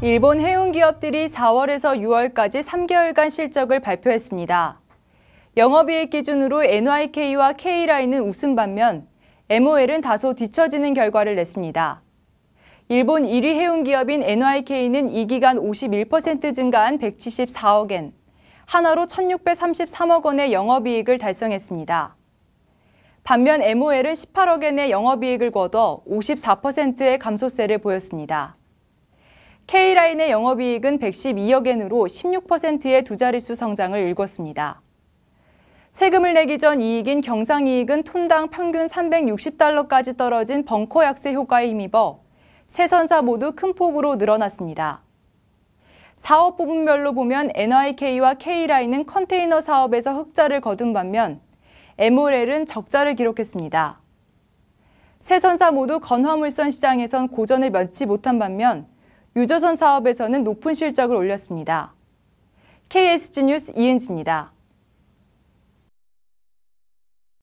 일본 해운 기업들이 4월에서 6월까지 3개월간 실적을 발표했습니다. 영업이익 기준으로 NYK와 K라인은 웃음 반면 MOL은 다소 뒤처지는 결과를 냈습니다. 일본 1위 해운 기업인 NYK는 이 기간 51% 증가한 174억 엔, 하나로 1,633억 원의 영업이익을 달성했습니다. 반면 MOL은 18억 엔의 영업이익을 거둬 54%의 감소세를 보였습니다. K라인의 영업이익은 112억엔으로 16%의 두 자릿수 성장을 일궜습니다. 세금을 내기 전 이익인 경상이익은 톤당 평균 360달러까지 떨어진 벙커 약세 효과에 힘입어 세 선사 모두 큰 폭으로 늘어났습니다. 사업 부분별로 보면 NYK와 K라인은 컨테이너 사업에서 흑자를 거둔 반면 MOL은 적자를 기록했습니다. 세 선사 모두 건화물선 시장에선 고전을 면치 못한 반면 유조선 사업에서는 높은 실적을 올렸습니다. KSG 뉴스 이은지입니다.